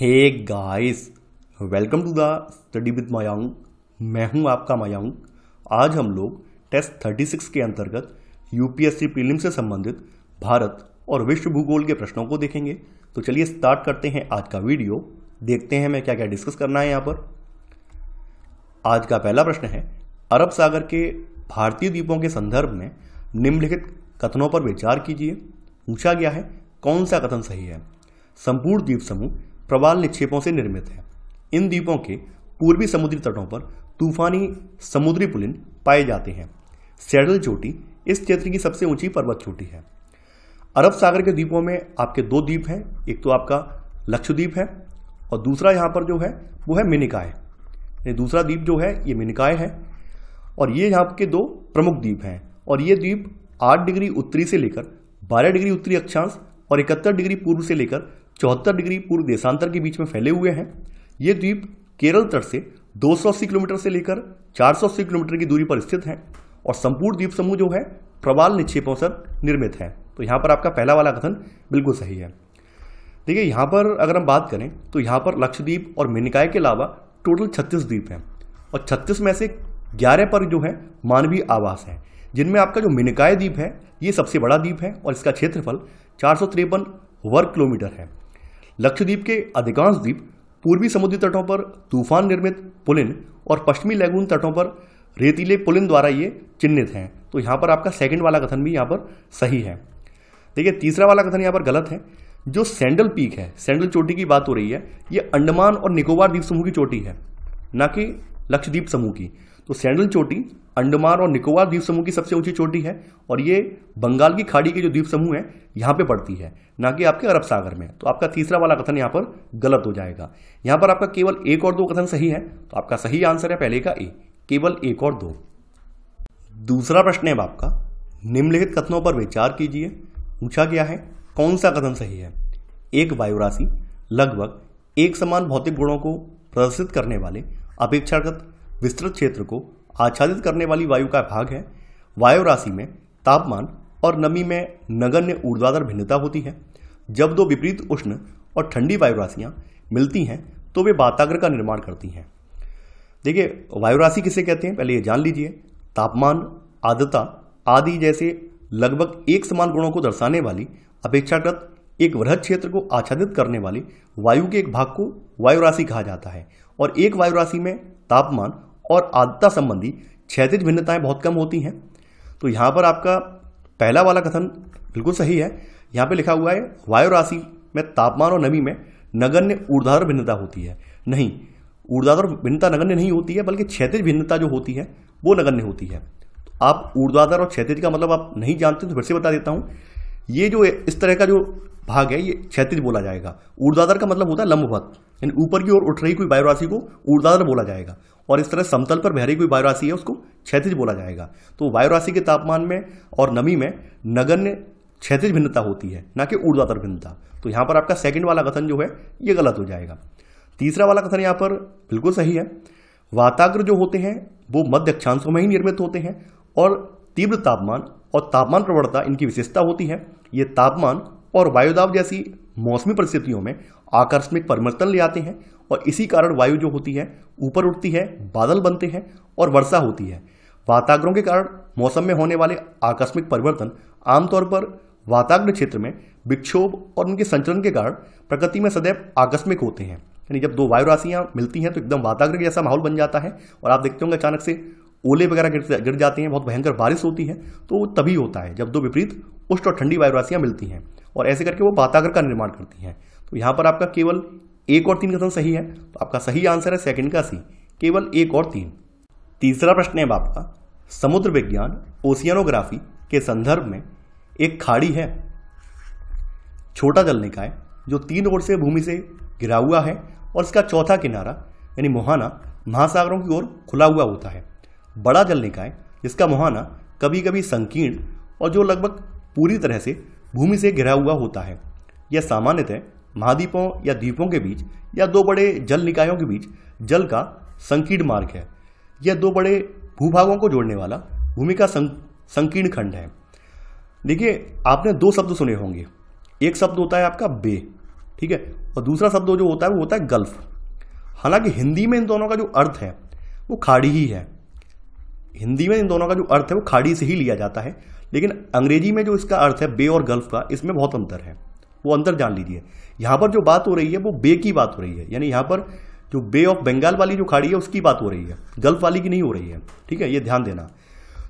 hey guys welcome to the study with Mayang मैं हूं आपका मायांग आज हम लोग टेस्ट 36 के अंतर्गत यूपीएससी प्रीलिम से संबंधित भारत और विश्व भूगोल के प्रश्नों को देखेंगे तो चलिए स्टार्ट करते हैं आज का वीडियो देखते हैं मैं क्या क्या डिस्कस करना है यहाँ पर आज का पहला प्रश्न है अरब सागर के भारतीय द्वीपों के संदर्भ में निम्नलिखित कथनों पर विचार कीजिए पूछा गया है कौन सा कथन सही है संपूर्ण द्वीप समूह प्रवाल निक्षेपों से निर्मित है इन द्वीपों के पूर्वी समुद्री तटों पर तूफानी समुद्री पुलिन पाए जाते हैं सैडल चोटी इस क्षेत्र की सबसे ऊंची पर्वत चोटी है अरब सागर के द्वीपों में आपके दो द्वीप हैं एक तो आपका लक्षद्वीप है और दूसरा यहाँ पर जो है वो है मिनिकाय यानी दूसरा द्वीप जो है ये मिनिकाय है और ये यहाँ के दो प्रमुख द्वीप हैं और ये द्वीप आठ डिग्री उत्तरी से लेकर बारह डिग्री उत्तरी अक्षांश और इकहत्तर डिग्री पूर्व से लेकर चौहत्तर डिग्री पूर्व देशांतर के बीच में फैले हुए हैं ये द्वीप केरल तट से दो किलोमीटर से लेकर चार किलोमीटर की दूरी पर स्थित हैं और संपूर्ण द्वीप समूह जो है प्रवाल निक्षेपों से निर्मित है तो यहाँ पर आपका पहला वाला कथन बिल्कुल सही है देखिए यहाँ पर अगर हम बात करें तो यहाँ पर लक्षद्वीप और मेनिकाय के अलावा टोटल छत्तीस द्वीप हैं और छत्तीस में से ग्यारह पर जो है मानवीय आवास हैं जिनमें आपका जो मिनिकाय द्वीप है ये सबसे बड़ा द्वीप है और इसका क्षेत्रफल चार वर्ग किलोमीटर है लक्षद्वीप के अधिकांश द्वीप पूर्वी समुद्री तटों पर तूफान निर्मित पुलिन और पश्चिमी लैगून तटों पर रेतीले पुलिन द्वारा ये चिन्हित हैं तो यहाँ पर आपका सेकंड वाला कथन भी यहाँ पर सही है देखिए तीसरा वाला कथन यहाँ पर गलत है जो सैंडल पीक है सैंडल चोटी की बात हो रही है ये अंडमान और निकोबार द्वीप समूह की चोटी है ना कि लक्षद्वीप समूह की तो सैंडल चोटी अंडमान और निकोबार द्वीप समूह की सबसे ऊंची चोटी है और ये बंगाल की खाड़ी के जो द्वीप समूह है यहाँ पे पड़ती है ना कि आपके अरब सागर में तो आपका तीसरा वाला कथन यहाँ पर गलत हो जाएगा यहाँ पर आपका केवल एक और दो कथन सही है तो आपका सही आंसर है पहले का ए केवल एक और दो दूसरा प्रश्न है आपका निम्नलिखित कथनों पर विचार कीजिए पूछा गया है कौन सा कथन सही है एक वायु राशि लगभग एक समान भौतिक गुणों को प्रदर्शित करने वाले अपेक्षाकृत विस्तृत क्षेत्र को आच्छादित करने वाली वायु का भाग है वायु राशि में तापमान और नमी में नगण्य ऊर्ध्वाधर भिन्नता होती है जब दो विपरीत उष्ण और ठंडी वायु राशियाँ मिलती हैं तो वे वाताग्र का निर्माण करती हैं देखिए वायु राशि किसे कहते हैं पहले ये जान लीजिए तापमान आर्द्रता आदि जैसे लगभग एक समान गुणों को दर्शाने वाली अपेक्षाकृत एक वृहद क्षेत्र को आच्छादित करने वाली वायु के एक भाग को वायु राशि कहा जाता है और एक वायु राशि में तापमान और आदता संबंधी क्षैतिज भिन्नताएं बहुत कम होती हैं तो यहाँ पर आपका पहला वाला कथन बिल्कुल सही है यहाँ पे लिखा हुआ है वायु राशि में तापमान और नमी में नगण्य ऊर्धाधर भिन्नता होती है नहीं ऊर्धाधर भिन्नता नगण्य नहीं होती है बल्कि क्षैतिज भिन्नता जो होती है वो नगण्य होती है तो आप ऊर्ध्वाधर और क्षैतिज का मतलब आप नहीं जानते तो फिर से बता देता हूँ ये जो इस तरह का जो भाग है ये क्षैतिज बोला जाएगा ऊर्ध्वाधर का मतलब होता है लंबवत यानी ऊपर की ओर उठ रही कोई वायु राशि को ऊर्ध्वाधर बोला जाएगा और इस तरह समतल पर बहरी हुई वायु राशि है उसको क्षैतिज बोला जाएगा तो वायु राशि के तापमान में और नमी में नगण्य क्षैतिज भिन्नता होती है ना कि ऊर्जातर भिन्नता तो यहाँ पर आपका सेकंड वाला कथन जो है ये गलत हो जाएगा तीसरा वाला कथन यहाँ पर बिल्कुल सही है वाताग्र जो होते हैं वो मध्य अक्षांशों में ही निर्मित होते हैं और तीव्र तापमान और तापमान प्रवणता इनकी विशेषता होती है ये तापमान और वायुदाब जैसी मौसमी परिस्थितियों में आकस्मिक परिवर्तन ले आते हैं और इसी कारण वायु जो होती है ऊपर उठती है बादल बनते हैं और वर्षा होती है वातावरण के कारण मौसम में होने वाले आकस्मिक परिवर्तन आमतौर पर वातावरण क्षेत्र में विक्षोभ और उनके संचलन के कारण प्रकृति में सदैव आकस्मिक होते हैं यानी जब दो वायु राशियाँ मिलती हैं तो एकदम वाताग्र जैसा माहौल बन जाता है और आप देखते होंगे अचानक से ओले वगैरह गिर गिर जाते हैं बहुत भयंकर बारिश होती है तो वो तभी होता है जब दो विपरीत उष्ण और ठंडी वायु राशियाँ मिलती हैं और ऐसे करके वो वाताग्र का निर्माण करती हैं तो यहाँ पर आपका केवल एक और तीन कथन तो सही है तो आपका सही आंसर है सेकंड का सी केवल एक और तीन तीसरा प्रश्न है आपका समुद्र विज्ञान ओशियनोग्राफी के संदर्भ में एक खाड़ी है छोटा जल निकाय जो तीन ओर से भूमि से घिरा हुआ है और इसका चौथा किनारा यानी मुहाना महासागरों की ओर खुला हुआ होता है बड़ा जल निकाय जिसका मुहाना कभी कभी संकीर्ण और जो लगभग पूरी तरह से भूमि से घिरा हुआ होता है यह सामान्यतः महाद्वीपों या द्वीपों के बीच या दो बड़े जल निकायों के बीच जल का संकीर्ण मार्ग है यह दो बड़े भूभागों को जोड़ने वाला भूमि का संकीर्ण खंड है देखिए आपने दो शब्द सुने होंगे एक शब्द होता है आपका बे ठीक है और दूसरा शब्द जो होता है वो होता है गल्फ हालांकि हिंदी में इन दोनों का जो अर्थ है वो खाड़ी ही है हिंदी में इन दोनों का जो अर्थ है वो खाड़ी से ही लिया जाता है लेकिन अंग्रेजी में जो इसका अर्थ है बे और गल्फ का इसमें बहुत अंतर है वो अंदर जान लीजिए यहाँ पर जो बात हो रही है वो बे की बात हो रही है यानी यहाँ पर जो बे ऑफ बंगाल वाली जो खाड़ी है उसकी बात हो रही है गल्फ वाली की नहीं हो रही है ठीक है ये ध्यान देना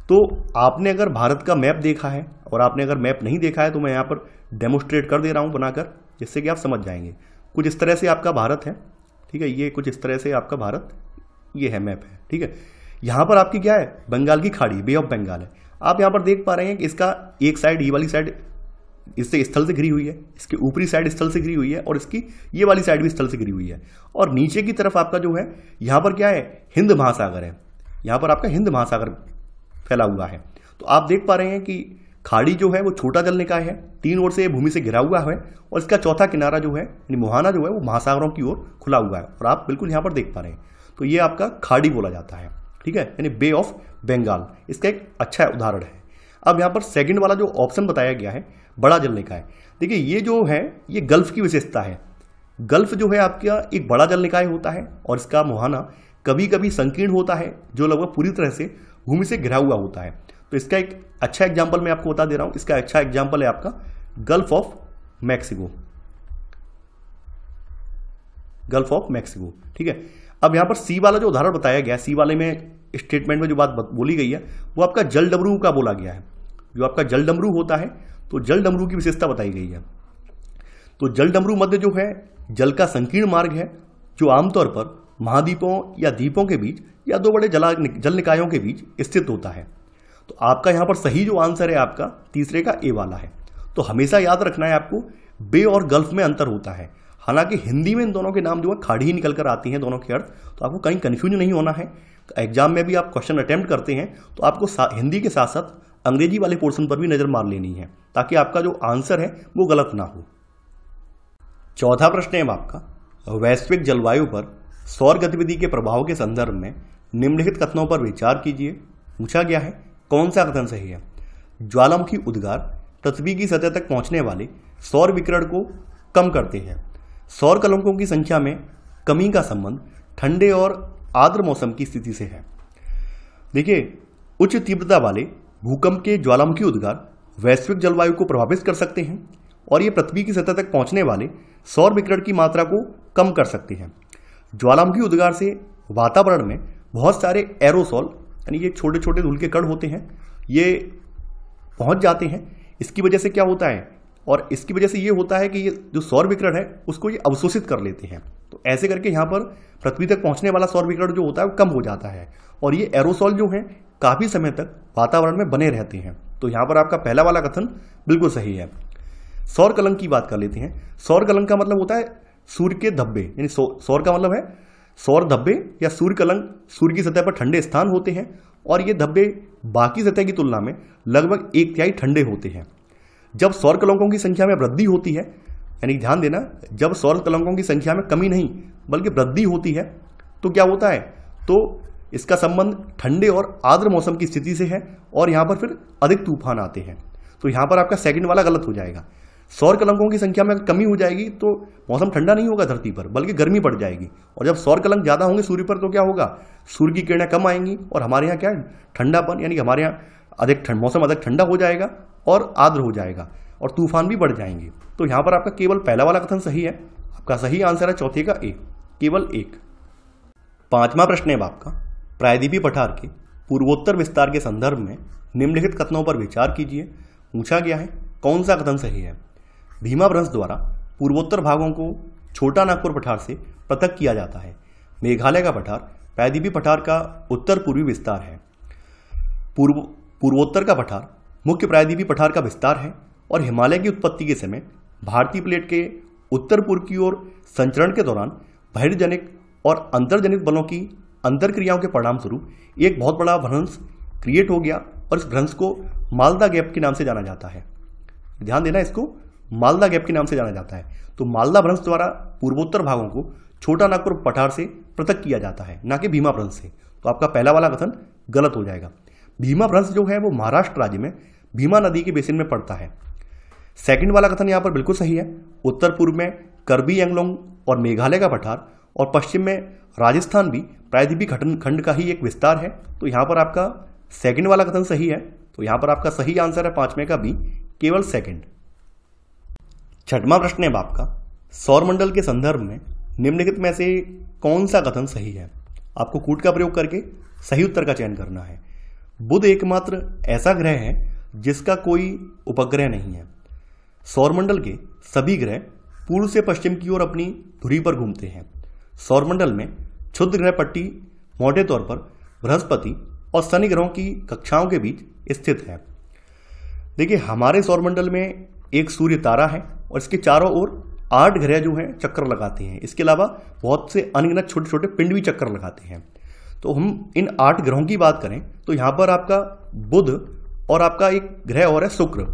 तो आपने अगर भारत का मैप देखा है और आपने अगर मैप नहीं देखा है तो मैं यहाँ पर डेमोस्ट्रेट कर दे रहा हूँ बनाकर जिससे कि आप समझ जाएंगे कुछ इस तरह से आपका भारत है ठीक है ये कुछ इस तरह से आपका भारत ये है मैप है ठीक है यहाँ पर आपकी क्या है बंगाल की खाड़ी बे ऑफ बंगाल है आप यहाँ पर देख पा रहे हैं कि इसका एक साइड ये वाली साइड इससे स्थल से घिरी हुई है इसकी ऊपरी साइड स्थल से घिरी हुई है और इसकी ये वाली साइड भी स्थल से घिरी हुई है और नीचे की तरफ आपका जो है यहाँ पर क्या है हिंद महासागर है यहाँ पर आपका हिंद महासागर फैला हुआ है तो आप देख पा रहे हैं कि खाड़ी जो है वो छोटा जल निकाय है तीन ओर से भूमि से घिरा हुआ है और इसका चौथा किनारा जो है यानी मुहाना जो है वो महासागरों की ओर खुला हुआ है और आप बिल्कुल यहाँ पर देख पा रहे हैं तो ये आपका खाड़ी बोला जाता है ठीक है यानी बे ऑफ बंगाल इसका एक अच्छा उदाहरण है अब यहाँ पर सेकंड वाला जो ऑप्शन बताया गया है बड़ा जल निकाय देखिए ये जो है ये गल्फ की विशेषता है गल्फ जो है आपका एक बड़ा जल निकाय होता है और इसका मुहाना कभी कभी संकीर्ण होता है जो लगभग पूरी तरह से भूमि से घिरा हुआ होता है तो इसका एक अच्छा एग्जाम्पल मैं आपको बता दे रहा हूँ इसका अच्छा एग्जाम्पल है आपका gulf of Mexico gulf of Mexico ठीक है अब यहाँ पर सी वाला जो उदाहरण बताया गया सी वाले में स्टेटमेंट में जो बात बोली गई है वो आपका जल डमरू का बोला गया है जो आपका जल डमरू होता है तो जल डमरू की विशेषता बताई गई है तो जल डमरू मध्य जो है जल का संकीर्ण मार्ग है जो आमतौर पर महाद्वीपों या द्वीपों के बीच या दो बड़े जला जल निकायों के बीच स्थित होता है तो आपका यहाँ पर सही जो आंसर है आपका तीसरे का ए वाला है तो हमेशा याद रखना है आपको बे और गल्फ में अंतर होता है हालांकि हिंदी में इन दोनों के नाम जो है खाड़ी ही निकल कर आती हैं दोनों के अर्थ तो आपको कहीं कन्फ्यूज नहीं होना है एग्जाम में भी आप क्वेश्चन अटैम्प्ट करते हैं तो आपको हिंदी के साथ साथ अंग्रेजी वाले पोर्सन पर भी नज़र मार लेनी है ताकि आपका जो आंसर है वो गलत ना हो चौथा प्रश्न है आपका वैश्विक जलवायु पर सौर गतिविधि के प्रभाव के संदर्भ में निम्नलिखित कथनों पर विचार कीजिए पूछा गया है कौन सा कथन सही है ज्वालामुखी उद्गार पृथ्वी की सतह तक पहुंचने वाले सौर विकरण को कम करते हैं सौर कलंकों की संख्या में कमी का संबंध ठंडे और आर्द्र मौसम की स्थिति से है देखिए उच्च तीव्रता वाले भूकंप के ज्वालामुखी उद्गार वैश्विक जलवायु को प्रभावित कर सकते हैं और ये पृथ्वी की सतह तक पहुंचने वाले सौर विकरण की मात्रा को कम कर सकते हैं ज्वालामुखी उद्गार से वातावरण में बहुत सारे एरोसॉल यानी ये छोटे छोटे धूल के कण होते हैं ये पहुंच जाते हैं इसकी वजह से क्या होता है और इसकी वजह से ये होता है कि ये जो सौर विकरण है उसको ये अवशोषित कर लेते हैं तो ऐसे करके यहाँ पर पृथ्वी तक पहुँचने वाला सौर विकरण जो होता है वो कम हो जाता है और ये एरोसॉल जो हैं काफ़ी समय तक वातावरण में बने रहते हैं तो यहाँ पर आपका पहला वाला कथन बिल्कुल सही है सौर कलंक की बात कर लेते हैं सौर कलंक का मतलब होता है सूर्य के धब्बे यानी सौर का मतलब है सौर धब्बे या सूर्य कलंक सूर्य की सतह पर ठंडे स्थान होते हैं और ये धब्बे बाकी सतह की तुलना में लगभग एक तिहाई ठंडे होते हैं जब सौर कलंकों की संख्या में वृद्धि होती है यानी ध्यान देना जब सौर कलंकों की संख्या में कमी नहीं बल्कि वृद्धि होती है तो क्या होता है तो इसका संबंध ठंडे और आर्द्र मौसम की स्थिति से है और यहाँ पर फिर अधिक तूफान आते हैं तो यहाँ पर आपका सेकंड वाला गलत हो जाएगा सौर कलंकों की संख्या में कमी हो जाएगी तो मौसम ठंडा नहीं होगा धरती पर बल्कि गर्मी पड़ जाएगी और जब सौर कलंक ज़्यादा होंगे सूर्य पर तो क्या होगा सूर्य की किरणें कम आएंगी और हमारे यहाँ क्या है ठंडापन यानी कि हमारे यहाँ अधिक ठंड मौसम अधिक ठंडा हो जाएगा और आर्द्र हो जाएगा और तूफान भी बढ़ जाएंगे तो यहाँ पर आपका केवल पहला वाला कथन सही है आपका सही आंसर है चौथे का ए केवल एक पांचवा प्रश्न है आपका प्रायद्वीपी पठार के पूर्वोत्तर विस्तार के संदर्भ में निम्नलिखित कथनों पर विचार कीजिए पूछा गया है कौन सा कथन सही है भीमा भ्रंश द्वारा पूर्वोत्तर भागों को छोटा नागपुर पठार से पृथक किया जाता है मेघालय का पठार प्रायद्वीपी पठार का उत्तर पूर्वी विस्तार है पूर्व पूर्वोत्तर का पठार मुख्य प्रायद्वीपी पठार का विस्तार है और हिमालय की उत्पत्ति के समय भारतीय प्लेट के उत्तर पूर्व की ओर संचरण के दौरान बहिर्जनिक और अंतर्जनित बलों की अंतर क्रियाओं के परिणाम स्वरूप एक बहुत बड़ा भ्रंश क्रिएट हो गया और इस भ्रंश को मालदा गैप के नाम से जाना जाता है ध्यान देना इसको मालदा गैप के नाम से जाना जाता है तो मालदा भ्रंश द्वारा पूर्वोत्तर भागों को छोटा नागपुर पठार से पृथक किया जाता है ना कि भीमा भ्रंश से तो आपका पहला वाला कथन गलत हो जाएगा भीमा भ्रंश जो है वो महाराष्ट्र राज्य में भीमा नदी के बेसिन में पड़ता है सेकंड वाला कथन यहाँ पर बिल्कुल सही है उत्तर पूर्व में करबी एंगलोंग और मेघालय का पठार और पश्चिम में राजस्थान भी प्रायद्वीपी घटन खंड का ही एक विस्तार है तो यहाँ पर आपका सेकंड वाला कथन सही है तो यहाँ पर आपका सही आंसर है पांचवें का बी केवल सेकंड छठवा प्रश्न है आपका सौरमंडल के संदर्भ में निम्नलिखित में से कौन सा कथन सही है आपको कूट का प्रयोग करके सही उत्तर का चयन करना है बुध एकमात्र ऐसा ग्रह है जिसका कोई उपग्रह नहीं है सौरमंडल के सभी ग्रह पूर्व से पश्चिम की ओर अपनी धुरी पर घूमते हैं सौरमंडल में क्षुद्र ग्रह पट्टी मोटे तौर पर बृहस्पति और शनि ग्रहों की कक्षाओं के बीच स्थित है देखिए हमारे सौरमंडल में एक सूर्य तारा है और इसके चारों ओर आठ ग्रह जो हैं चक्कर लगाते हैं इसके अलावा बहुत से अनगिनत छोटे छोटे पिंड भी चक्कर लगाते हैं तो हम इन आठ ग्रहों की बात करें तो यहाँ पर आपका बुध और आपका एक ग्रह और है शुक्र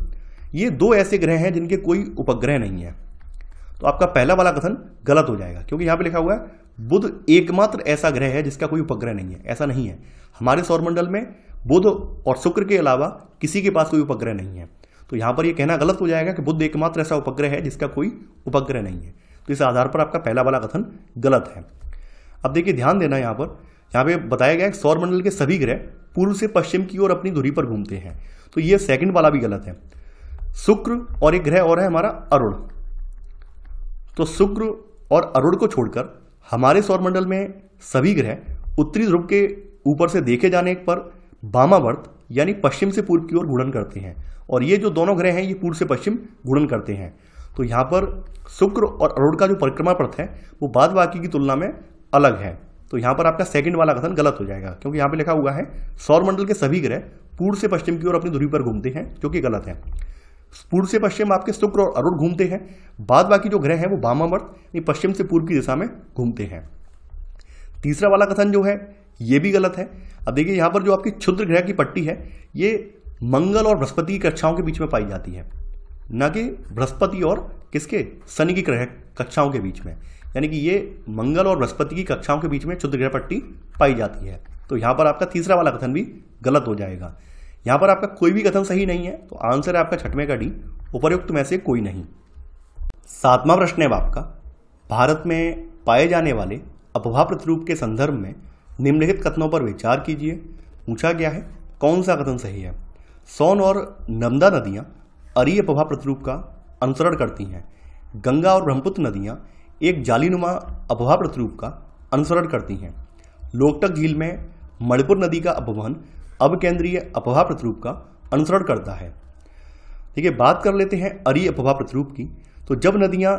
ये दो ऐसे ग्रह हैं जिनके कोई उपग्रह नहीं है तो आपका पहला वाला कथन गलत हो जाएगा क्योंकि यहाँ पे लिखा हुआ है बुध एकमात्र ऐसा ग्रह है जिसका कोई उपग्रह नहीं है ऐसा नहीं है हमारे सौरमंडल में बुध और शुक्र के अलावा किसी के पास कोई उपग्रह नहीं है तो यहां पर यह कहना गलत हो जाएगा कि बुद्ध एकमात्र ऐसा उपग्रह है जिसका कोई उपग्रह नहीं है तो इस आधार पर आपका पहला वाला कथन गलत है अब देखिए ध्यान देना यहां पर यहां पे बताया गया है कि सौरमंडल के सभी ग्रह पूर्व से पश्चिम की ओर अपनी धुरी पर घूमते हैं तो यह सेकंड वाला भी गलत है शुक्र और एक ग्रह और है हमारा अरुण तो शुक्र और अरुण को छोड़कर हमारे सौरमंडल में सभी ग्रह उत्तरी ध्रुव के ऊपर से देखे जाने पर बामावर्त यानी पश्चिम से पूर्व की ओर घूर्णन करते हैं और ये जो दोनों ग्रह हैं ये पूर्व से पश्चिम घूर्णन करते हैं तो यहाँ पर शुक्र और अरुण का जो परिक्रमा पथ है वो बाद बाकी की तुलना में अलग है तो यहाँ पर आपका सेकंड वाला कथन गलत हो जाएगा क्योंकि यहाँ पे लिखा हुआ है सौरमंडल के सभी ग्रह पूर्व से पश्चिम की ओर अपनी धुरी पर घूमते हैं जो कि गलत है पूर्व से पश्चिम आपके शुक्र और अरुण घूमते हैं बाद बाकी जो ग्रह हैं वो वामावर्त पश्चिम से पूर्व की दिशा में घूमते हैं तीसरा वाला कथन जो है ये भी गलत है अब देखिए यहाँ पर जो आपकी क्षुद्र ग्रह की पट्टी है ये मंगल और बृहस्पति की कक्षाओं के बीच में पाई जाती है न कि बृहस्पति और किसके शनि की ग्रह कक्षाओं के बीच में यानी कि ये मंगल और बृहस्पति की कक्षाओं के बीच में क्षुद्र ग्रह पट्टी पाई जाती है तो यहाँ पर आपका तीसरा वाला कथन भी गलत हो जाएगा यहाँ पर आपका कोई भी कथन सही नहीं है तो आंसर है आपका छठवें का डी उपरुक्त में से कोई नहीं सातवां प्रश्न है आपका भारत में पाए जाने वाले अपभा प्रतिरूप के संदर्भ में निम्नलिखित कथनों पर विचार कीजिए पूछा गया है कौन सा कथन सही है सोन और नर्मदा नदियाँ अरीय अपभा प्रतिरूप का अनुसरण करती हैं गंगा और ब्रह्मपुत्र नदियाँ एक जालीनुमा अपभा प्रतिरूप का अनुसरण करती हैं लोकटक झील में मणिपुर नदी का अपवहन अब केंद्रीय अपवाह प्रतिरूप का अनुसरण करता है ठीक है बात कर लेते हैं अरी अपवाह प्रतिरूप की तो जब नदियाँ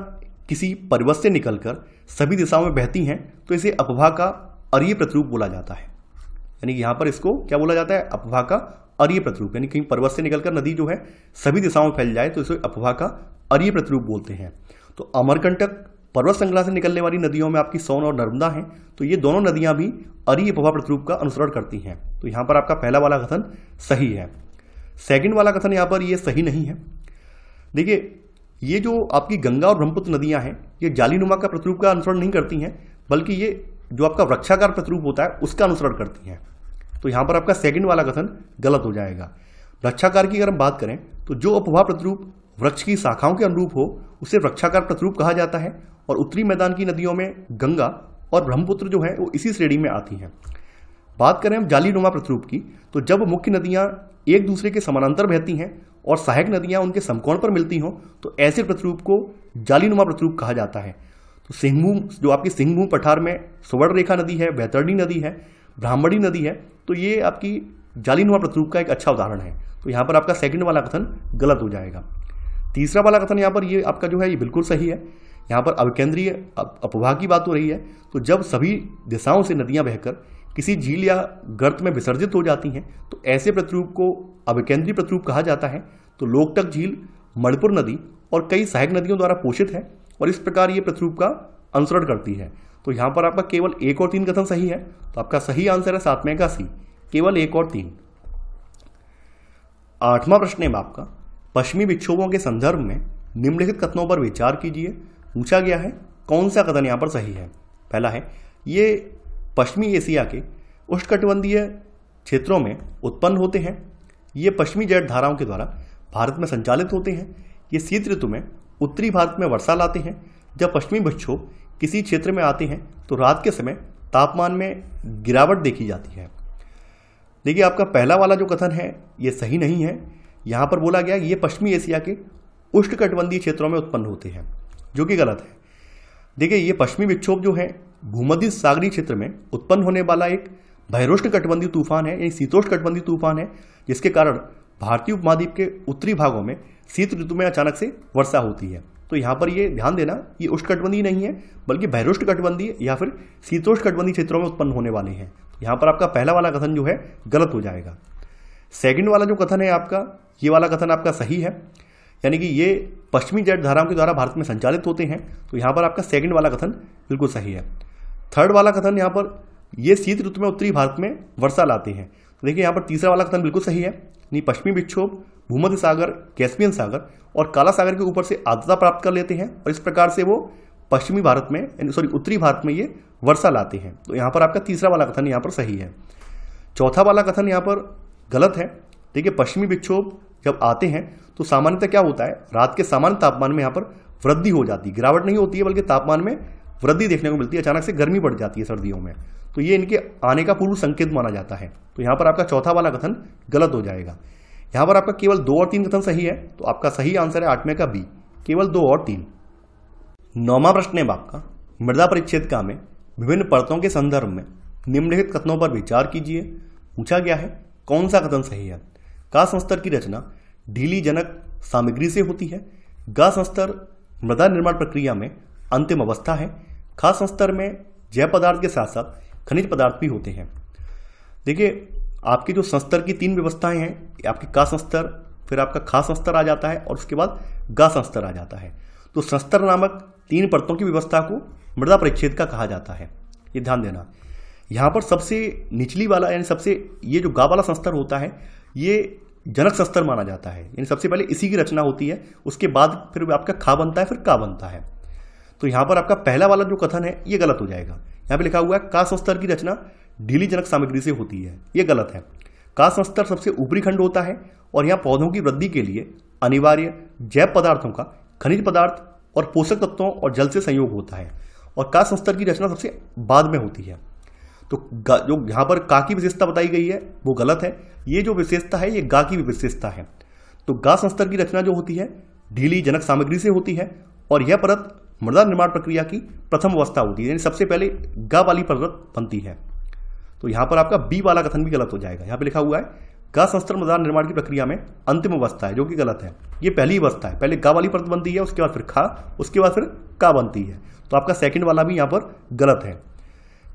किसी पर्वत से निकलकर सभी दिशाओं में बहती हैं तो इसे अपवाह का अरीय प्रतिरूप बोला जाता है यानी कि यहाँ पर इसको क्या बोला जाता है अपवाह का अरीय प्रतिरूप यानी कहीं पर्वत से निकलकर नदी जो है सभी दिशाओं में फैल जाए तो इसे अपवाह का अरीय प्रतिरूप बोलते हैं तो अमरकंटक पर्वत श्रृंखला से निकलने वाली नदियों में आपकी सोन और नर्मदा हैं तो ये दोनों नदियां भी अरीय प्रभाव प्रतिरूप का अनुसरण करती हैं तो यहां पर आपका पहला वाला कथन सही है सेकंड वाला कथन यहां पर ये सही नहीं है देखिए ये जो आपकी गंगा और ब्रह्मपुत्र नदियां हैं ये जालीनुमा का प्रतिरूप का अनुसरण नहीं करती हैं बल्कि ये जो आपका वृक्षाकार प्रतिरूप होता है उसका अनुसरण करती हैं तो यहां पर आपका सेकंड वाला कथन गलत हो जाएगा वृक्षाकार की अगर हम बात करें तो जो अपवाह प्रतिरूप वृक्ष की शाखाओं के अनुरूप हो उसे वृक्षाकार प्रतिरूप कहा जाता है और उत्तरी मैदान की नदियों में गंगा और ब्रह्मपुत्र जो है वो इसी श्रेणी में आती हैं बात करें हम जाली नुमा प्रतिरूप की तो जब मुख्य नदियाँ एक दूसरे के समानांतर बहती हैं और सहायक नदियाँ उनके समकोण पर मिलती हों तो ऐसे प्रतिरूप को जाली नुमा प्रतिरूप कहा जाता है तो सिंहभूम जो आपकी सिंहभूम पठार में सुवर्ण रेखा नदी है बैतरणी नदी है ब्राह्मणी नदी है तो ये आपकी जालीनुमा प्रतिरूप का एक अच्छा उदाहरण है तो यहाँ पर आपका सेकंड वाला कथन गलत हो जाएगा तीसरा वाला कथन यहाँ पर ये आपका जो है ये बिल्कुल सही है यहाँ पर अवकेंद्रीय अपवाह की बात हो रही है तो जब सभी दिशाओं से नदियाँ बहकर किसी झील या गर्त में विसर्जित हो जाती हैं तो ऐसे प्रतिरूप को अवकेंद्रीय प्रतिरूप कहा जाता है तो लोकटक झील मणिपुर नदी और कई सहायक नदियों द्वारा पोषित है और इस प्रकार ये प्रतिरूप का अनुसरण करती है तो यहाँ पर आपका केवल एक और तीन कथन सही है तो आपका सही आंसर है सातवें का सी केवल एक और तीन आठवां प्रश्न है आपका पश्चिमी विक्षोभों के संदर्भ में निम्नलिखित कथनों पर विचार कीजिए पूछा गया है कौन सा कथन यहाँ पर सही है पहला है ये पश्चिमी एशिया के उष्णकटिबंधीय क्षेत्रों में उत्पन्न होते हैं ये पश्चिमी जेट धाराओं के द्वारा भारत में संचालित होते हैं ये शीत ऋतु में उत्तरी भारत में वर्षा लाते हैं जब पश्चिमी विक्षोभ किसी क्षेत्र में आते हैं तो रात के समय तापमान में गिरावट देखी जाती है देखिए आपका पहला वाला जो कथन है ये सही नहीं है यहाँ पर बोला गया ये पश्चिमी एशिया के उष्णकटिबंधीय क्षेत्रों में उत्पन्न होते हैं जो कि गलत है देखिए ये पश्चिमी विक्षोभ जो है भूमध्य सागरी क्षेत्र में उत्पन्न होने वाला एक भैरोष्ण कटबंधी तूफान है यानी शीतोष्ण कटबंधी तूफान है जिसके कारण भारतीय उपमहाद्वीप के उत्तरी भागों में शीत ऋतु में अचानक से वर्षा होती है तो यहाँ पर ये ध्यान देना ये उष्णकटबंधी नहीं है बल्कि भैरोष्ण कटबंधी या फिर शीतोष्ण कटबंधी क्षेत्रों में उत्पन्न होने वाले हैं यहाँ पर आपका पहला वाला कथन जो है गलत हो जाएगा सेकंड वाला जो कथन है आपका ये वाला कथन आपका सही है यानी कि ये पश्चिमी जेट धाराओं के द्वारा भारत में संचालित होते हैं तो यहाँ पर आपका सेकंड वाला कथन बिल्कुल सही है थर्ड वाला कथन यहाँ पर ये शीत ऋतु में उत्तरी भारत में वर्षा लाते हैं तो देखिए यहाँ पर तीसरा वाला कथन बिल्कुल सही है यानी पश्चिमी विक्षोभ भूमध्य सागर कैस्पियन सागर और काला सागर के ऊपर से आद्रता प्राप्त कर लेते हैं और इस प्रकार से वो पश्चिमी भारत में सॉरी उत्तरी भारत में ये वर्षा लाते हैं तो यहाँ पर आपका तीसरा वाला कथन यहाँ पर सही है चौथा वाला कथन यहाँ पर गलत है देखिए पश्चिमी विक्षोभ जब आते हैं तो सामान्यतः क्या होता है रात के सामान्य तापमान में यहाँ पर वृद्धि हो जाती है गिरावट नहीं होती है बल्कि तापमान में वृद्धि देखने को मिलती है अचानक से गर्मी बढ़ जाती है सर्दियों में तो ये इनके आने का पूर्व संकेत माना जाता है तो यहाँ पर आपका चौथा वाला कथन गलत हो जाएगा यहाँ पर आपका केवल दो और तीन कथन सही है तो आपका सही आंसर है आठवें का बी केवल दो और तीन नौवा प्रश्न है आपका मृदा परिच्छेद का में विभिन्न परतों के संदर्भ में निम्नलिखित कथनों पर विचार कीजिए पूछा गया है कौन सा कथन सही है का संस्तर की रचना ढीली जनक सामग्री से होती है गा संस्तर मृदा निर्माण प्रक्रिया में अंतिम अवस्था है खा संस्तर में जैव पदार्थ के साथ साथ खनिज पदार्थ भी होते हैं देखिए आपके जो संस्तर की तीन व्यवस्थाएं हैं आपके का संस्तर फिर आपका खास संस्तर आ जाता है और उसके बाद गा संस्तर आ जाता है तो संस्तर नामक तीन परतों की व्यवस्था को मृदा परिच्छेद का कहा जाता है ये ध्यान देना यहाँ पर सबसे निचली वाला यानी सबसे ये जो गा वाला संस्तर होता है ये जनक संस्तर माना जाता है यानी सबसे पहले इसी की रचना होती है उसके बाद फिर आपका खा बनता है फिर का बनता है तो यहाँ पर आपका पहला वाला जो कथन है ये गलत हो जाएगा यहाँ पे लिखा हुआ है का संस्तर की रचना ढीली जनक सामग्री से होती है ये गलत है का संस्तर सबसे ऊपरी खंड होता है और यहाँ पौधों की वृद्धि के लिए अनिवार्य जैव पदार्थों का खनिज पदार्थ और पोषक तत्वों और जल से संयोग होता है और का संस्तर की रचना सबसे बाद में होती है तो जो यहाँ पर का की विशेषता बताई गई है वो गलत है ये जो विशेषता है ये गा की विशेषता है तो गा संस्तर की रचना जो होती है ढीली जनक सामग्री से होती है और यह परत मृदा निर्माण प्रक्रिया की प्रथम अवस्था होती है यानी सबसे पहले गा वाली परत बनती है तो यहाँ पर आपका बी वाला कथन भी गलत हो जाएगा यहाँ पर लिखा हुआ है गा संस्तर मृदा निर्माण की प्रक्रिया में अंतिम अवस्था है जो कि गलत है ये पहली अवस्था है पहले गा वाली परत बनती है उसके बाद फिर खा उसके बाद फिर का बनती है तो आपका सेकंड वाला भी यहाँ पर गलत है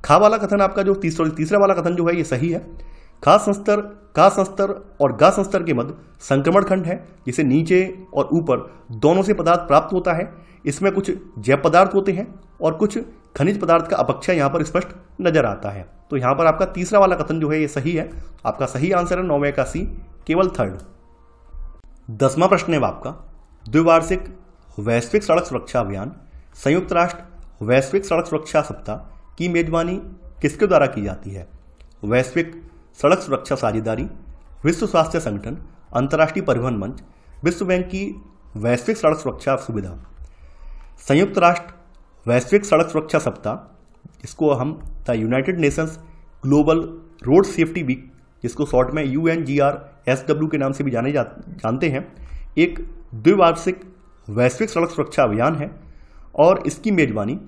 खा वाला कथन आपका जो तीसरा तीसरा वाला कथन जो है ये सही है खा संस्तर का संस्तर और गा संस्तर के मध्य संक्रमण खंड है जिसे नीचे और ऊपर दोनों से पदार्थ प्राप्त होता है इसमें कुछ जैव पदार्थ होते हैं और कुछ खनिज पदार्थ का अपक्षय यहाँ पर स्पष्ट नजर आता है तो यहाँ पर आपका तीसरा वाला कथन जो है ये सही है आपका सही आंसर है नौवे का सी केवल थर्ड दसवां प्रश्न है आपका द्विवार्षिक वैश्विक सड़क सुरक्षा अभियान संयुक्त राष्ट्र वैश्विक सड़क सुरक्षा सप्ताह की मेजबानी किसके द्वारा की जाती है वैश्विक सड़क सुरक्षा साझेदारी विश्व स्वास्थ्य संगठन अंतर्राष्ट्रीय परिवहन मंच विश्व बैंक की वैश्विक सड़क सुरक्षा सुविधा संयुक्त राष्ट्र वैश्विक सड़क सुरक्षा सप्ताह इसको हम the United Nations global road safety week जिसको शॉर्ट में U N G R S W के नाम से भी जाने जा जानते हैं एक द्विवार्षिक वैश्विक सड़क सुरक्षा अभियान है और इसकी मेजबानी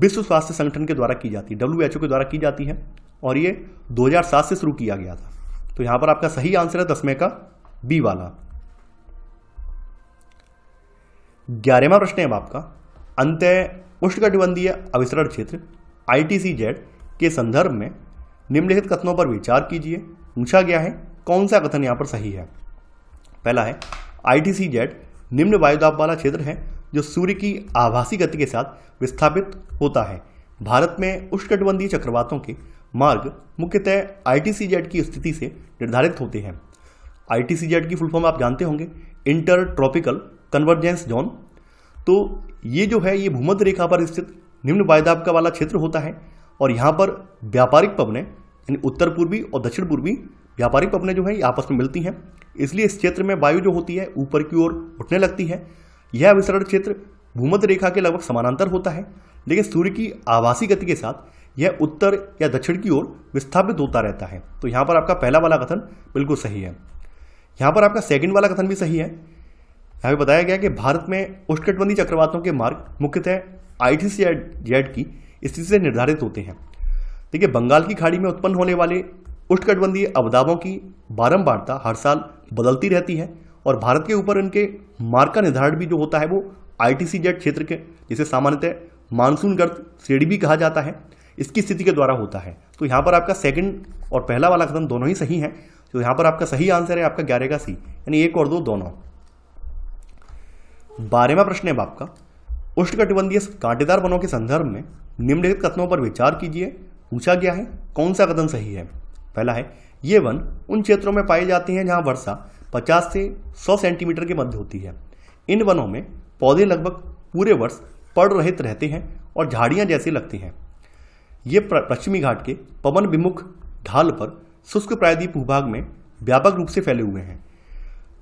विश्व स्वास्थ्य संगठन के द्वारा की जाती है डब्ल्यू के द्वारा की जाती है और ये 2007 से शुरू किया गया था तो यहां पर आपका सही आंसर है दसवें का बी वाला ग्यारहवा प्रश्न है अब आपका अंत उष्णकटिबंधीय अविसरण क्षेत्र आईटीसी जेड के संदर्भ में निम्नलिखित कथनों पर विचार कीजिए पूछा गया है कौन सा कथन यहां पर सही है पहला है सी जेड निम्न वायुदाब वाला क्षेत्र है जो सूर्य की आभासी गति के साथ विस्थापित होता है भारत में उष्णकटिबंधीय चक्रवातों के मार्ग मुख्यतः आई की स्थिति से निर्धारित होते हैं आई की फुल फॉर्म आप जानते होंगे इंटर ट्रॉपिकल कन्वर्जेंस जोन तो ये जो है ये भूमध्य रेखा पर स्थित निम्न वायदाब का वाला क्षेत्र होता है और यहाँ पर व्यापारिक पवने यानी उत्तर पूर्वी और दक्षिण पूर्वी व्यापारिक पवने जो है ये आपस में मिलती हैं इसलिए इस क्षेत्र में वायु जो होती है ऊपर की ओर उठने लगती है यह विसरण क्षेत्र भूमध्य रेखा के लगभग समानांतर होता है लेकिन सूर्य की आवासी गति के साथ यह उत्तर या दक्षिण की ओर विस्थापित होता रहता है तो यहाँ पर आपका पहला वाला कथन बिल्कुल सही है यहाँ पर आपका सेकंड वाला कथन भी सही है यहाँ पर बताया गया कि भारत में उष्णकटबंधी चक्रवातों के मार्ग मुख्यतः आई टी सी जेड की स्थिति से निर्धारित होते हैं देखिए बंगाल की खाड़ी में उत्पन्न होने वाले उष्णकटबंधीय अवदाबों की बारंबारता हर साल बदलती रहती है और भारत के ऊपर इनके मार्ग का निर्धारण भी जो होता है वो आईटीसी जेट क्षेत्र के जिसे सामान्यतः मानसून गर्द श्रेणी भी कहा जाता है इसकी स्थिति के द्वारा होता है तो यहाँ पर आपका सेकंड और पहला वाला कदम दोनों ही सही है तो यहाँ पर आपका सही आंसर है आपका ग्यारह का सी यानी एक और दो दोनों बारहवा प्रश्न है आपका उष्णकटिबंधीय कांटेदार वनों के संदर्भ में निम्नलिखित कथनों पर विचार कीजिए पूछा गया है कौन सा कदम सही है पहला है ये वन उन क्षेत्रों में पाए जाते हैं जहाँ वर्षा 50 से 100 सेंटीमीटर के मध्य होती है इन वनों में पौधे लगभग पूरे वर्ष पड़ रहित रहते हैं और झाड़ियाँ जैसे लगती हैं ये पश्चिमी घाट के पवन विमुख ढाल पर शुष्क प्रायद्वीप भूभाग में व्यापक रूप से फैले हुए हैं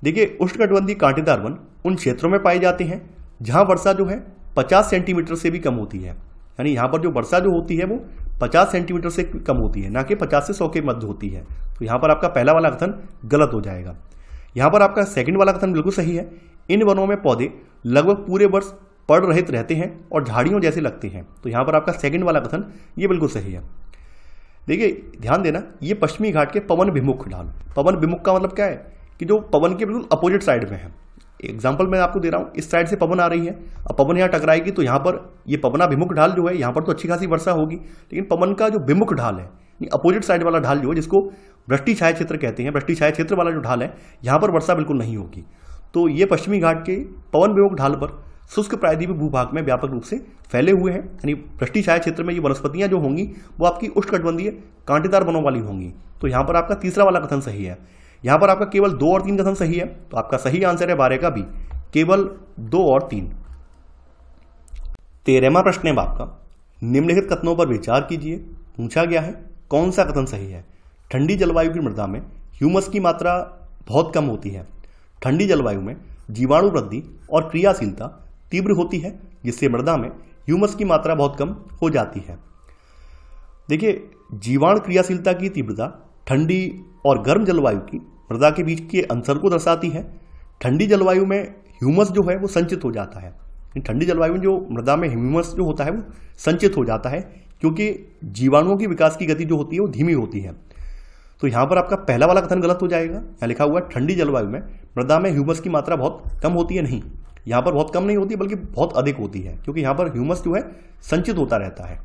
देखिए उष्णकटिबंधीय कांटेदार वन उन क्षेत्रों में पाए जाते हैं जहाँ वर्षा जो है 50 सेंटीमीटर से भी कम होती है यानी यहाँ पर जो वर्षा जो होती है वो 50 सेंटीमीटर से कम होती है ना कि 50 से 100 के मध्य होती है तो यहाँ पर आपका पहला वाला कथन गलत हो जाएगा यहाँ पर आपका सेकंड वाला कथन बिल्कुल सही है इन वनों में पौधे लगभग पूरे वर्ष पड़ रहित रहते हैं और झाड़ियों जैसे लगते हैं तो यहाँ पर आपका सेकंड वाला कथन ये बिल्कुल सही है देखिए ध्यान देना ये पश्चिमी घाट के पवन विमुख ढाल पवन विमुख का मतलब क्या है कि जो पवन के बिल्कुल अपोजिट साइड में है एग्जाम्पल मैं आपको दे रहा हूँ इस साइड से पवन आ रही है अब पवन यहाँ टकराएगी तो यहाँ पर ये पवना विमुख ढाल जो है यहाँ पर तो अच्छी खासी वर्षा होगी लेकिन पवन का जो विमुख ढाल है अपोजिट साइड वाला ढाल जो है जिसको वृष्टि छाया क्षेत्र कहते हैं वृष्टि छाया क्षेत्र वाला जो ढाल है यहाँ पर वर्षा बिल्कुल नहीं होगी तो ये पश्चिमी घाट के पवन विभोग ढाल पर शुष्क प्रायद्वीपीय भूभाग में व्यापक रूप से फैले हुए हैं यानी वृष्टि छाया क्षेत्र में ये वनस्पतियाँ जो होंगी वो आपकी उष्णकटबंधीय कांटेदार वनों वाली होंगी तो यहाँ पर आपका तीसरा वाला कथन सही है यहाँ पर आपका केवल दो और तीन कथन सही है तो आपका सही आंसर है बारह का भी केवल दो और तीन तेरहवा प्रश्न है आपका निम्नलिखित कथनों पर विचार कीजिए पूछा गया है कौन सा कथन सही है ठंडी जलवायु की मृदा में ह्यूमस की मात्रा बहुत कम होती है ठंडी जलवायु में जीवाणु वृद्धि और क्रियाशीलता तीव्र होती है जिससे मृदा में ह्यूमस की मात्रा बहुत कम हो जाती है देखिए जीवाणु क्रियाशीलता की तीव्रता ठंडी और गर्म जलवायु की मृदा के बीच के अंतर को दर्शाती है ठंडी जलवायु में ह्यूमस जो है वो संचित हो जाता है ठंडी जलवायु में जो मृदा में ह्यूमस जो होता है वो संचित हो जाता है क्योंकि जीवाणुओं के विकास की गति जो होती है वो धीमी होती है तो यहां पर आपका पहला वाला कथन गलत हो जाएगा यहां लिखा हुआ है ठंडी जलवायु में मृदा में ह्यूमस की मात्रा बहुत कम होती है नहीं यहां पर बहुत कम नहीं होती बल्कि बहुत अधिक होती है क्योंकि यहां पर ह्यूमस जो है संचित होता रहता है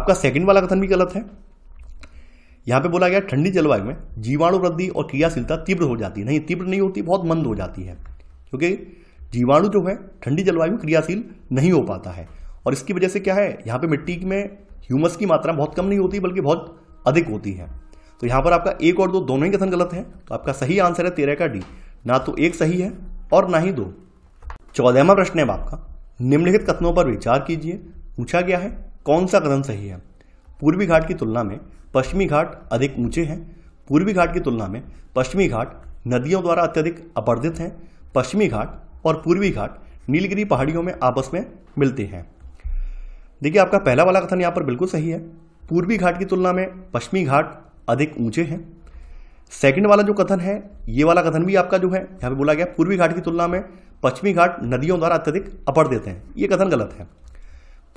आपका सेकंड वाला कथन भी गलत है यहां पे बोला गया ठंडी जलवायु में जीवाणु वृद्धि और क्रियाशीलता तीव्र हो जाती है नहीं तीव्र नहीं होती बहुत मंद हो जाती है क्योंकि जीवाणु जो है ठंडी जलवायु में क्रियाशील नहीं हो पाता है और इसकी वजह से क्या है यहाँ पे मिट्टी में ह्यूमस की मात्रा बहुत कम नहीं होती बल्कि बहुत अधिक होती है तो यहां पर आपका एक और दो दोनों ही कथन गलत है तो आपका सही आंसर है तेरह का डी ना तो एक सही है और ना ही दो चौदहवा प्रश्न है आपका निम्नलिखित कथनों पर विचार कीजिए पूछा गया है कौन सा कथन सही है पूर्वी घाट की तुलना में पश्चिमी घाट अधिक ऊंचे हैं पूर्वी घाट की तुलना में पश्चिमी घाट नदियों द्वारा अत्यधिक अपर्धित हैं पश्चिमी घाट और पूर्वी घाट नीलगिरी पहाड़ियों में आपस में मिलते हैं देखिए आपका पहला वाला कथन यहाँ पर बिल्कुल सही है पूर्वी घाट की तुलना में पश्चिमी घाट अधिक ऊंचे हैं सेकंड वाला जो कथन है ये वाला कथन भी आपका जो है यहाँ पे बोला गया पूर्वी घाट की तुलना में पश्चिमी घाट नदियों द्वारा अत्यधिक अपर देते हैं ये कथन गलत है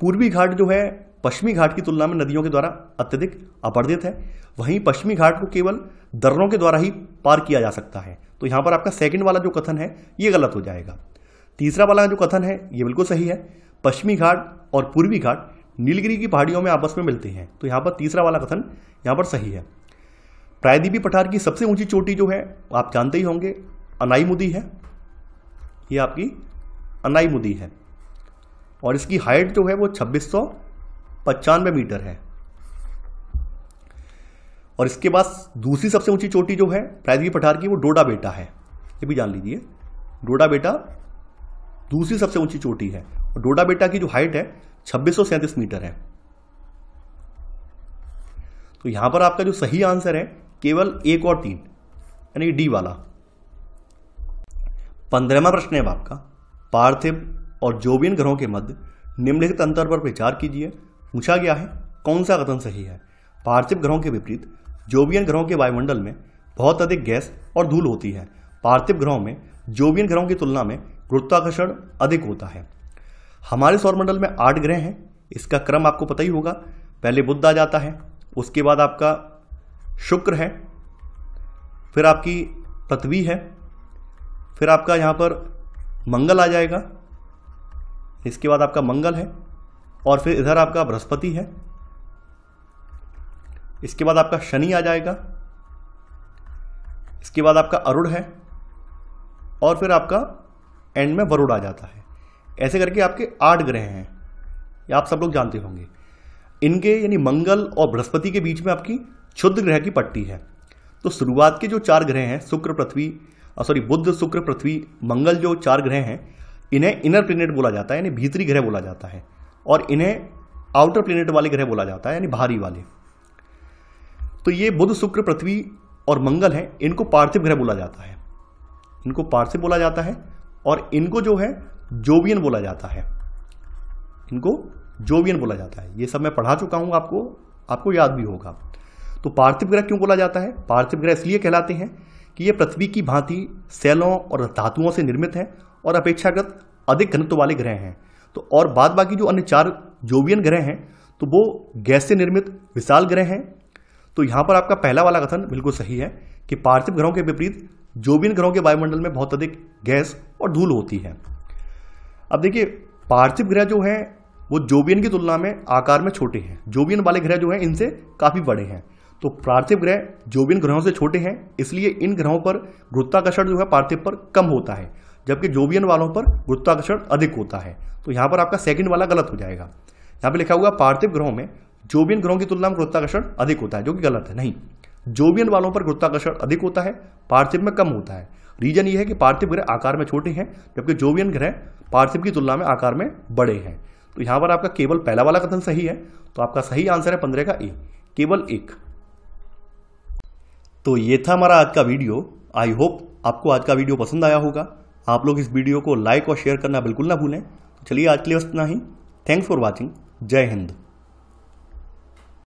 पूर्वी घाट जो है पश्चिमी घाट की तुलना में नदियों के द्वारा अत्यधिक अपर्दित है वहीं पश्चिमी घाट को केवल दर्रों के द्वारा ही पार किया जा सकता है तो यहाँ पर आपका सेकंड वाला जो कथन है ये गलत हो जाएगा तीसरा वाला जो कथन है ये बिल्कुल सही है पश्चिमी घाट और पूर्वी घाट नीलगिरी की पहाड़ियों में आपस में मिलती हैं तो यहाँ पर तीसरा वाला कथन यहाँ पर सही है प्रायदीपी पठार की सबसे ऊंची चोटी जो है आप जानते ही होंगे अनाईमुदी है ये आपकी अनाईमुदी है और इसकी हाइट जो है वो छब्बीस सौ मीटर है और इसके बाद दूसरी सबसे ऊंची चोटी जो है प्रायदीपी पठार की वो डोडा बेटा है ये भी जान लीजिए डोडा बेटा दूसरी सबसे ऊंची चोटी है और डोडा बेटा की जो हाइट है छब्बीस मीटर है तो यहां पर आपका जो सही आंसर है केवल एक और तीन यानी डी वाला पंद्रहवा प्रश्न है आपका पार्थिव और जोबियन ग्रहों के मध्य निम्नलिखित अंतर पर विचार कीजिए पूछा गया है कौन सा कथन सही है पार्थिव ग्रहों के विपरीत जोबियन ग्रहों के वायुमंडल में बहुत अधिक गैस और धूल होती है पार्थिव ग्रहों में जोबियन ग्रहों की तुलना में गुरुत्वाकर्षण अधिक होता है हमारे सौरमंडल में आठ ग्रह हैं इसका क्रम आपको पता ही होगा पहले बुद्ध आ जाता है उसके बाद आपका शुक्र है फिर आपकी पृथ्वी है फिर आपका यहाँ पर मंगल आ जाएगा इसके बाद आपका मंगल है और फिर इधर आपका बृहस्पति है इसके बाद आपका शनि आ जाएगा इसके बाद आपका अरुण है और फिर आपका एंड में वरुण आ जाता है ऐसे करके आपके आठ ग्रह हैं ये आप सब लोग जानते होंगे इनके यानी मंगल और बृहस्पति के बीच में आपकी क्षुद्र ग्रह की पट्टी है तो शुरुआत के जो चार ग्रह हैं शुक्र पृथ्वी सॉरी बुद्ध शुक्र पृथ्वी मंगल जो चार ग्रह हैं इन्हें इनर प्लेनेट बोला जाता है यानी भीतरी ग्रह बोला जाता है और इन्हें आउटर प्लेनेट वाले ग्रह बोला जाता है यानी भारी वाले तो ये बुध शुक्र पृथ्वी और मंगल हैं इनको पार्थिव ग्रह बोला जाता है इनको पार्थिव बोला जाता है और इनको जो है जोवियन बोला जाता है इनको जोवियन बोला जाता है ये सब मैं पढ़ा चुका हूँ आपको आपको याद भी होगा तो पार्थिव ग्रह क्यों बोला जाता है पार्थिव ग्रह इसलिए कहलाते हैं कि ये पृथ्वी की भांति सेलों और धातुओं से निर्मित हैं और अपेक्षाकृत अधिक घनत्व वाले ग्रह हैं तो और बाद बाकी जो अन्य चार जोवियन ग्रह हैं तो वो गैस से निर्मित विशाल ग्रह हैं तो यहाँ पर आपका पहला वाला कथन बिल्कुल सही है कि पार्थिव ग्रहों के विपरीत जोवियन ग्रहों के वायुमंडल में बहुत अधिक गैस और धूल होती है अब देखिए पार्थिव ग्रह जो है वो जोबियन की तुलना में आकार में छोटे हैं जोबियन वाले ग्रह जो हैं इनसे काफ़ी बड़े हैं तो पार्थिव ग्रह जोबियन ग्रहों से छोटे हैं इसलिए इन ग्रहों पर गुरुत्वाकर्षण जो है पार्थिव पर कम होता है जबकि जोबियन वालों पर गुरुत्वाकर्षण अधिक होता है तो यहाँ पर आपका सेकंड वाला गलत हो जाएगा यहाँ पर लिखा हुआ पार्थिव ग्रहों में जोबियन ग्रहों की तुलना में गुरुत्वाकर्षण अधिक होता है जो कि गलत है नहीं जोबियन वालों पर गुरुत्वाकर्षण अधिक होता है पार्थिव में कम होता है रीजन ये है कि पार्थिव ग्रह आकार में छोटे हैं जबकि जोवियन ग्रह पार्थिव की तुलना में आकार में बड़े हैं तो यहाँ पर आपका केवल पहला वाला कथन सही है तो आपका सही आंसर है पंद्रह का ए केवल एक तो ये था हमारा आज का वीडियो आई होप आपको आज का वीडियो पसंद आया होगा आप लोग इस वीडियो को लाइक और शेयर करना बिल्कुल ना भूलें तो चलिए आज के लिए बस इतना ही थैंक्स फॉर वॉचिंग जय हिंद